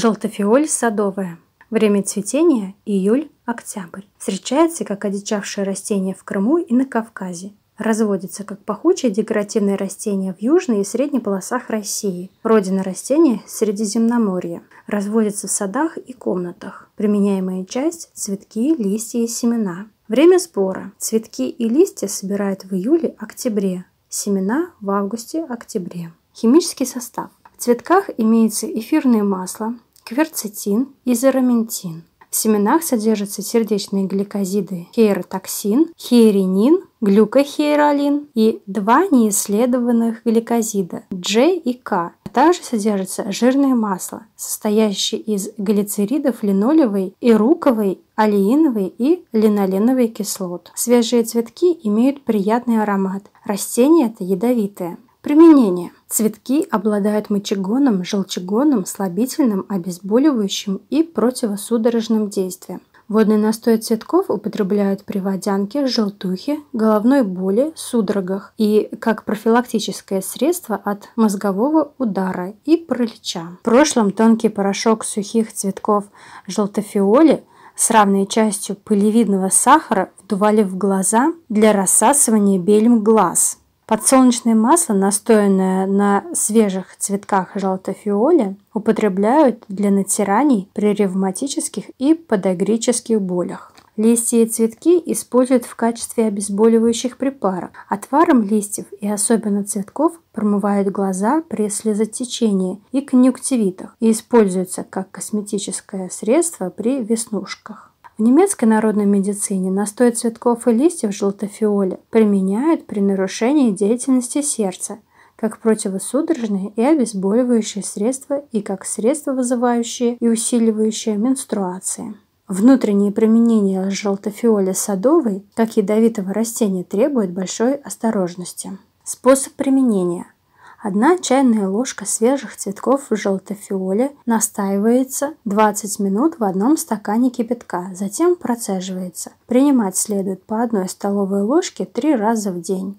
Желтофиоль садовая. Время цветения – июль-октябрь. Встречается как одичавшее растение в Крыму и на Кавказе. Разводится как пахучее декоративное растение в южной и средней полосах России. Родина растения – Средиземноморье. Разводится в садах и комнатах. Применяемая часть – цветки, листья и семена. Время сбора. Цветки и листья собирают в июле-октябре. Семена – в августе-октябре. Химический состав. В цветках имеется эфирное масло, кверцетин и зараментин. В семенах содержатся сердечные гликозиды хейротоксин, хейринин, глюкохейролин и два неисследованных гликозида J и K. также содержится жирное масло, состоящее из глицеридов линолевой и руковой, олеиновой и линоленовой кислот. Свежие цветки имеют приятный аромат. Растение это ядовитое. Применение. Цветки обладают мочегоном, желчегоном, слабительным, обезболивающим и противосудорожным действием. Водный настой цветков употребляют при водянке, желтухе, головной боли, судорогах и как профилактическое средство от мозгового удара и паралича. В прошлом тонкий порошок сухих цветков желтофиоли с равной частью пылевидного сахара вдували в глаза для рассасывания белим глаз – Подсолнечное масло, настоянное на свежих цветках желтофиоли, употребляют для натираний при ревматических и подагрических болях. Листья и цветки используют в качестве обезболивающих препаров. Отваром листьев и особенно цветков промывают глаза при слезотечении и конъюнктивитах и используются как косметическое средство при веснушках. В немецкой народной медицине настой цветков и листьев желтофиоле применяют при нарушении деятельности сердца, как противосудорожные и обезболивающие средства и как средства, вызывающие и усиливающие менструации. Внутреннее применение желтофиоля садовой как ядовитого растения требует большой осторожности. Способ применения – 1 чайная ложка свежих цветков в желтофиоле настаивается 20 минут в одном стакане кипятка, затем процеживается. Принимать следует по 1 столовой ложке 3 раза в день.